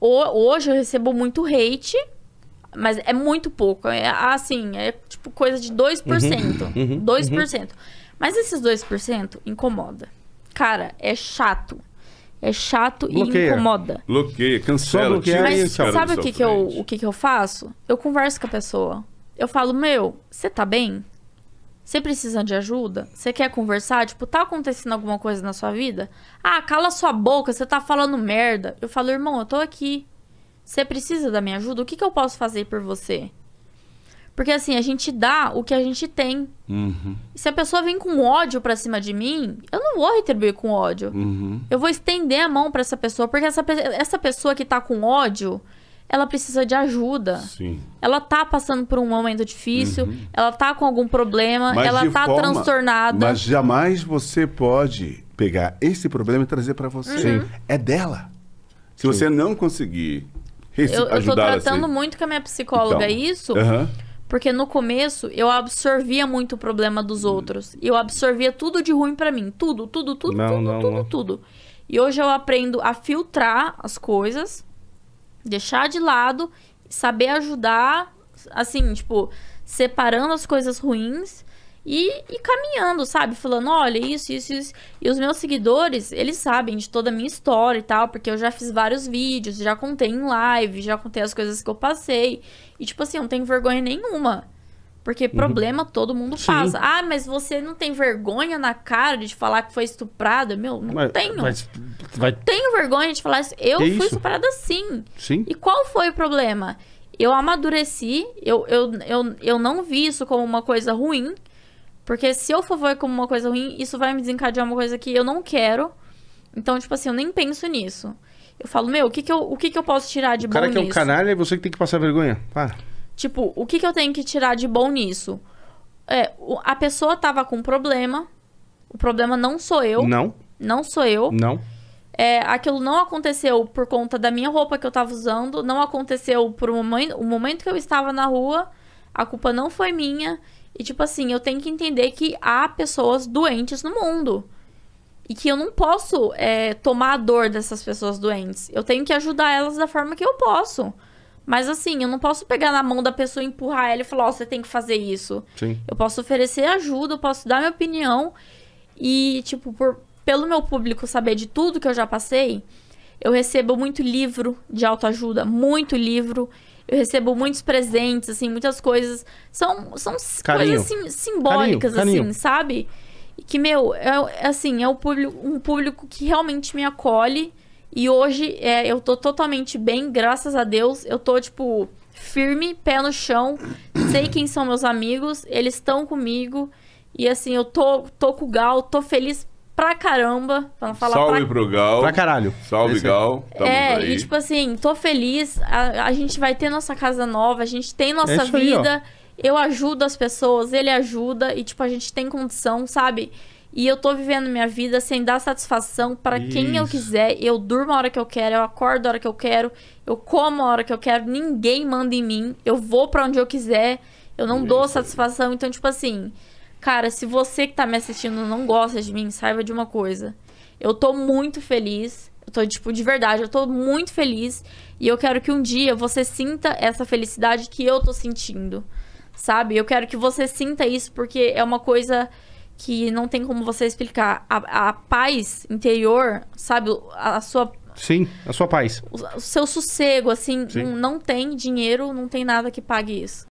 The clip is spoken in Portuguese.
Hoje eu recebo muito hate, mas é muito pouco. É, assim, é tipo coisa de 2%. Uhum, 2%. Uhum. uhum. Mas esses 2% incomoda. Cara, é chato. É chato bloqueia. e incomoda. Bloqueia, cancela. Bloqueia Mas sabe o que, que eu, o que, que eu faço? Eu converso com a pessoa. Eu falo, meu, você tá bem? Você precisa de ajuda? Você quer conversar? Tipo, tá acontecendo alguma coisa na sua vida? Ah, cala sua boca, você tá falando merda. Eu falo, irmão, eu tô aqui. Você precisa da minha ajuda? O que, que eu posso fazer por você? Porque assim, a gente dá o que a gente tem. Uhum. Se a pessoa vem com ódio pra cima de mim, eu não vou retribuir com ódio. Uhum. Eu vou estender a mão para essa pessoa, porque essa, essa pessoa que tá com ódio, ela precisa de ajuda. Sim. Ela tá passando por um momento difícil, uhum. ela tá com algum problema, mas ela tá forma, transtornada. Mas jamais você pode pegar esse problema e trazer para você. Uhum. É dela. Se Sim. você não conseguir esse, eu, eu tô tratando assim. muito com a minha psicóloga então, isso. Uhum. Porque no começo eu absorvia muito o problema dos hum. outros. E eu absorvia tudo de ruim para mim. Tudo, tudo, tudo, não, tudo, não, tudo, não. tudo. E hoje eu aprendo a filtrar as coisas Deixar de lado, saber ajudar, assim, tipo, separando as coisas ruins e, e, caminhando, sabe? Falando, olha, isso, isso, isso. E os meus seguidores, eles sabem de toda a minha história e tal, porque eu já fiz vários vídeos, já contei em live, já contei as coisas que eu passei. E, tipo assim, eu não tenho vergonha nenhuma. Porque uhum. problema todo mundo passa. Ah, mas você não tem vergonha na cara de falar que foi estuprada? Meu, não mas, tenho. Mas vai... tenho vergonha de falar isso. Eu fui isso? separada sim. Sim. E qual foi o problema? Eu amadureci, eu, eu, eu, eu não vi isso como uma coisa ruim. Porque se eu for ver como uma coisa ruim, isso vai me desencadear uma coisa que eu não quero. Então, tipo assim, eu nem penso nisso. Eu falo, meu, o que que eu, o que que eu posso tirar de o bom nisso? O cara que é um canalha é você que tem que passar vergonha. Para. Tipo, o que que eu tenho que tirar de bom nisso? É, a pessoa tava com um problema. O problema não sou eu. Não. Não sou eu. Não. É, aquilo não aconteceu por conta da minha roupa que eu tava usando, não aconteceu por um momento, o momento que eu estava na rua, a culpa não foi minha. E, tipo assim, eu tenho que entender que há pessoas doentes no mundo. E que eu não posso é, tomar a dor dessas pessoas doentes. Eu tenho que ajudar elas da forma que eu posso. Mas assim, eu não posso pegar na mão da pessoa, empurrar ela e falar: Ó, oh, você tem que fazer isso. Sim. Eu posso oferecer ajuda, eu posso dar minha opinião. E, tipo, por, pelo meu público saber de tudo que eu já passei, eu recebo muito livro de autoajuda, muito livro. Eu recebo muitos presentes, assim, muitas coisas. São, são carinho. coisas sim, simbólicas, carinho, assim, sabe? que, meu, é, é assim, é um público, um público que realmente me acolhe. E hoje é, eu tô totalmente bem, graças a Deus. Eu tô, tipo, firme, pé no chão. Sei quem são meus amigos, eles estão comigo. E assim, eu tô, tô com o Gal, tô feliz pra caramba, pra não falar Salve pra... pro Gal. Pra caralho. Salve, Esse... É Gal. Tamo é, aí. e tipo assim, tô feliz. A, a, gente vai ter nossa casa nova, a gente tem nossa é vida. Aí, eu ajudo as pessoas, ele ajuda. E tipo, a gente tem condição, sabe? E eu tô vivendo minha vida sem dar satisfação para quem eu quiser. Eu durmo a hora que eu quero, eu acordo a hora que eu quero, eu como a hora que eu quero, ninguém manda em mim. Eu vou para onde eu quiser, eu não é Isso. dou satisfação. Então, tipo assim, Cara, se você que tá me assistindo não gosta de mim, saiba de uma coisa. Eu tô muito feliz. Eu tô, tipo, de verdade, eu tô muito feliz. E eu quero que um dia você sinta essa felicidade que eu tô sentindo. Sabe? Eu quero que você sinta isso, porque é uma coisa que não tem como você explicar. A, a paz interior, sabe? A, a, sua. Sim, a sua paz. O, o seu sossego, assim, não tem dinheiro, não tem nada que pague isso.